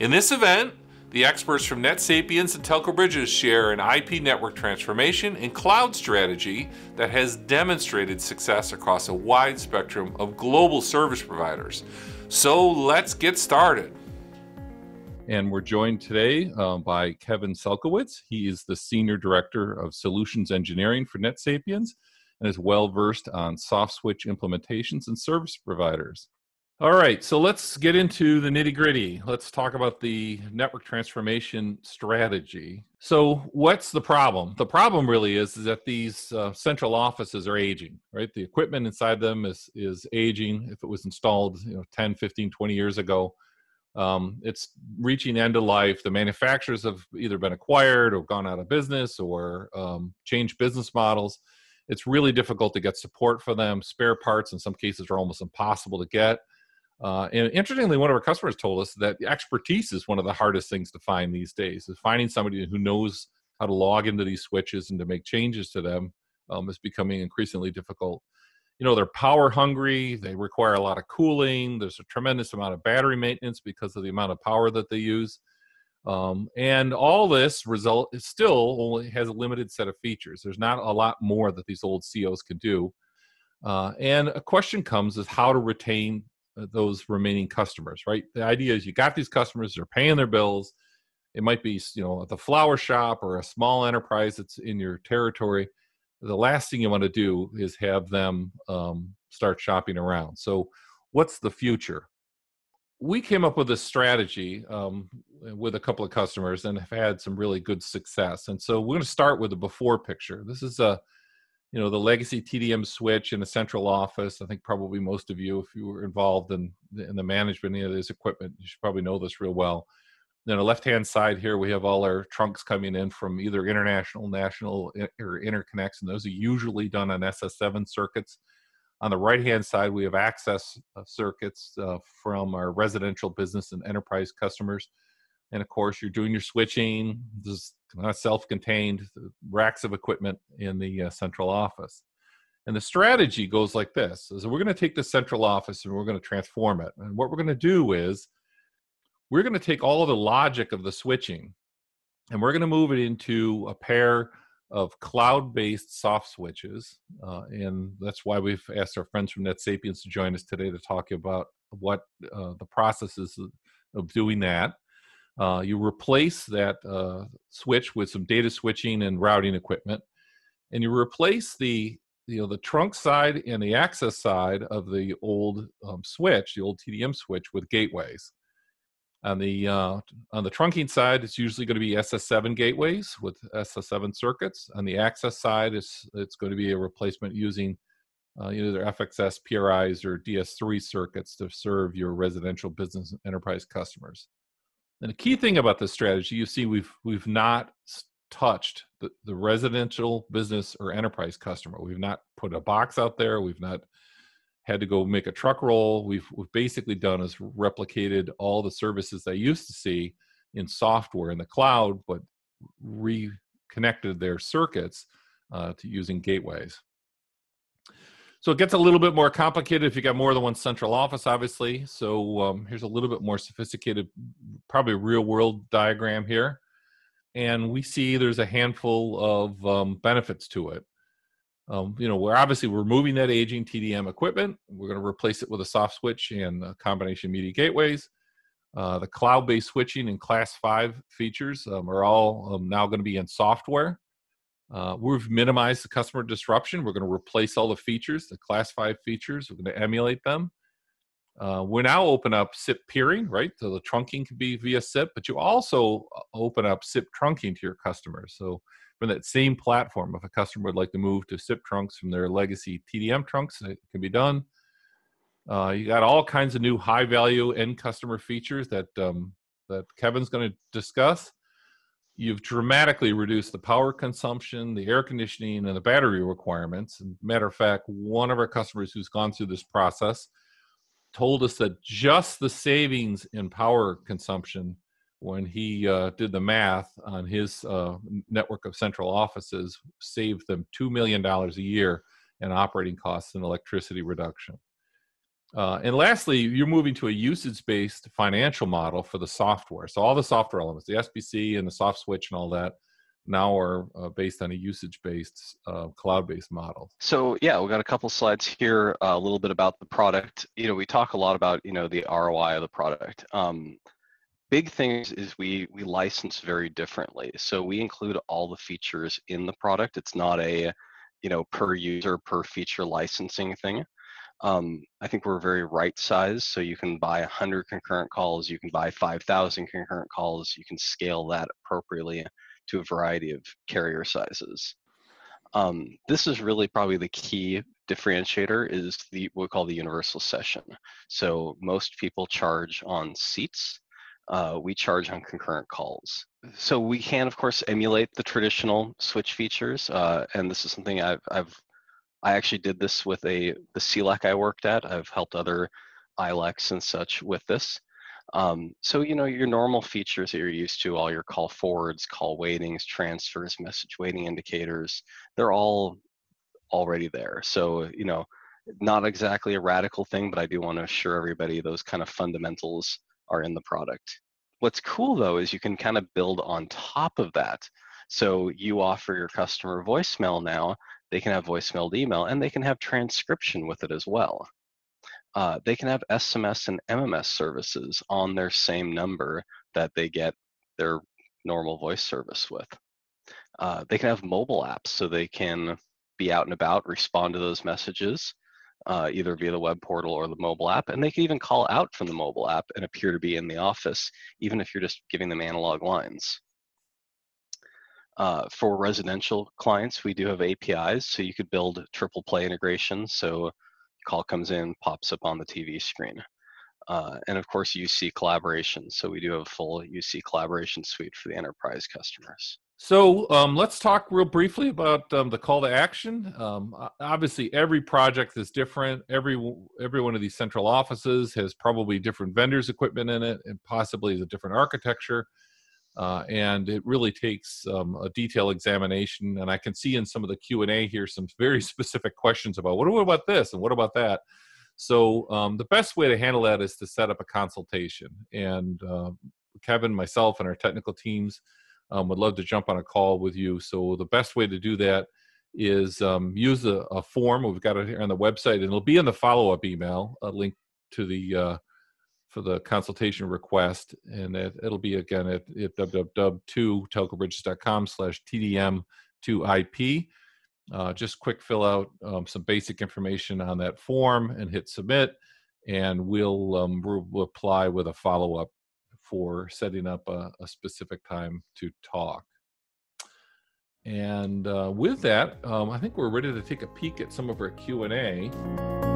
In this event, the experts from NetSapiens and Telco Bridges share an IP network transformation and cloud strategy that has demonstrated success across a wide spectrum of global service providers. So let's get started. And we're joined today um, by Kevin Selkowitz. He is the Senior Director of Solutions Engineering for NetSapiens and is well versed on soft switch implementations and service providers. All right, so let's get into the nitty gritty. Let's talk about the network transformation strategy. So, what's the problem? The problem really is, is that these uh, central offices are aging, right? The equipment inside them is, is aging. If it was installed you know, 10, 15, 20 years ago, um, it's reaching end of life. The manufacturers have either been acquired or gone out of business or um, changed business models. It's really difficult to get support for them. Spare parts, in some cases, are almost impossible to get uh, and interestingly, one of our customers told us that expertise is one of the hardest things to find these days. Is finding somebody who knows how to log into these switches and to make changes to them um, is becoming increasingly difficult. You know, they're power hungry. They require a lot of cooling. There's a tremendous amount of battery maintenance because of the amount of power that they use. Um, and all this result is still only has a limited set of features. There's not a lot more that these old COs can do. Uh, and a question comes is how to retain uh, those remaining customers, right? The idea is you got these customers, they're paying their bills. It might be, you know, at the flower shop or a small enterprise that's in your territory. The last thing you want to do is have them um, start shopping around. So, what's the future? We came up with a strategy um, with a couple of customers and have had some really good success. And so, we're going to start with the before picture. This is a you know the legacy TDM switch in a central office. I think probably most of you, if you were involved in in the management of this equipment, you should probably know this real well. Then the left hand side here, we have all our trunks coming in from either international, national, or interconnects, and those are usually done on SS7 circuits. On the right hand side, we have access uh, circuits uh, from our residential business and enterprise customers and of course you're doing your switching there's self-contained uh, racks of equipment in the uh, central office and the strategy goes like this is we're going to take the central office and we're going to transform it and what we're going to do is we're going to take all of the logic of the switching and we're going to move it into a pair of cloud-based soft switches uh, and that's why we've asked our friends from netsapiens to join us today to talk about what uh, the processes of doing that uh, you replace that uh, switch with some data switching and routing equipment, and you replace the you know the trunk side and the access side of the old um, switch, the old TDM switch, with gateways. On the uh, on the trunking side, it's usually going to be SS7 gateways with SS7 circuits. On the access side, it's it's going to be a replacement using uh, either FXS, PRIs, or DS3 circuits to serve your residential business enterprise customers. And the key thing about this strategy, you see, we've we've not touched the, the residential business or enterprise customer. We've not put a box out there. We've not had to go make a truck roll. We've, we've basically done is replicated all the services they used to see in software in the cloud, but reconnected their circuits uh, to using gateways. So it gets a little bit more complicated if you got more than one central office, obviously. So um, here's a little bit more sophisticated, probably real world diagram here. And we see there's a handful of um, benefits to it. Um, you know, we're obviously we're moving that aging TDM equipment. We're going to replace it with a soft switch and combination media gateways. Uh, the cloud-based switching and class five features um, are all um, now going to be in software uh, we've minimized the customer disruption. We're going to replace all the features, the class five features. We're going to emulate them. Uh, we now open up SIP peering, right? So the trunking can be via SIP, but you also uh, open up SIP trunking to your customers. So from that same platform, if a customer would like to move to SIP trunks from their legacy TDM trunks, it can be done. Uh, you got all kinds of new high value end customer features that um, that Kevin's going to discuss you've dramatically reduced the power consumption, the air conditioning, and the battery requirements. matter of fact, one of our customers who's gone through this process told us that just the savings in power consumption when he uh, did the math on his uh, network of central offices saved them $2 million a year in operating costs and electricity reduction. Uh, and lastly, you're moving to a usage-based financial model for the software. So all the software elements, the SBC and the soft switch and all that, now are uh, based on a usage-based uh, cloud-based model. So yeah, we have got a couple slides here, uh, a little bit about the product. You know, we talk a lot about you know the ROI of the product. Um, big thing is we we license very differently. So we include all the features in the product. It's not a you know per user per feature licensing thing um, I think we're very right sized. So you can buy 100 concurrent calls, you can buy 5,000 concurrent calls, you can scale that appropriately to a variety of carrier sizes. Um, this is really probably the key differentiator is the what we call the universal session. So most people charge on seats. Uh, we charge on concurrent calls. So we can, of course, emulate the traditional switch features, uh, and this is something I've, I've I actually did this with a the CLAC I worked at. I've helped other ILACs and such with this. Um, so you know your normal features that you're used to, all your call forwards, call waitings, transfers, message waiting indicators, they're all already there. So you know, not exactly a radical thing, but I do want to assure everybody those kind of fundamentals are in the product. What's cool though is you can kind of build on top of that. So you offer your customer voicemail now they can have voicemail email, and they can have transcription with it as well. Uh, they can have SMS and MMS services on their same number that they get their normal voice service with. Uh, they can have mobile apps so they can be out and about, respond to those messages, uh, either via the web portal or the mobile app. And they can even call out from the mobile app and appear to be in the office, even if you're just giving them analog lines. Uh, for residential clients, we do have APIs, so you could build triple play integration. So call comes in, pops up on the TV screen. Uh, and of course, UC collaboration. So we do have a full UC collaboration suite for the enterprise customers. So um, let's talk real briefly about um, the call to action. Um, obviously, every project is different. Every every one of these central offices has probably different vendors' equipment in it, and possibly a different architecture. Uh, and it really takes um, a detailed examination. And I can see in some of the Q and A here some very specific questions about what, about this and what about that. So um, the best way to handle that is to set up a consultation. And uh, Kevin, myself, and our technical teams um, would love to jump on a call with you. So the best way to do that is um, use a, a, form. We've got it here on the website, and it'll be in the follow up email, a link to the uh, for the consultation request, and it, will be again at, at www.telcobridges.com slash TDM2IP. Uh, just quick fill out um, some basic information on that form and hit submit, and we'll, um, we'll reply with a follow up for setting up a, a specific time to talk. And uh, with that, um, I think we're ready to take a peek at some of our Q and A.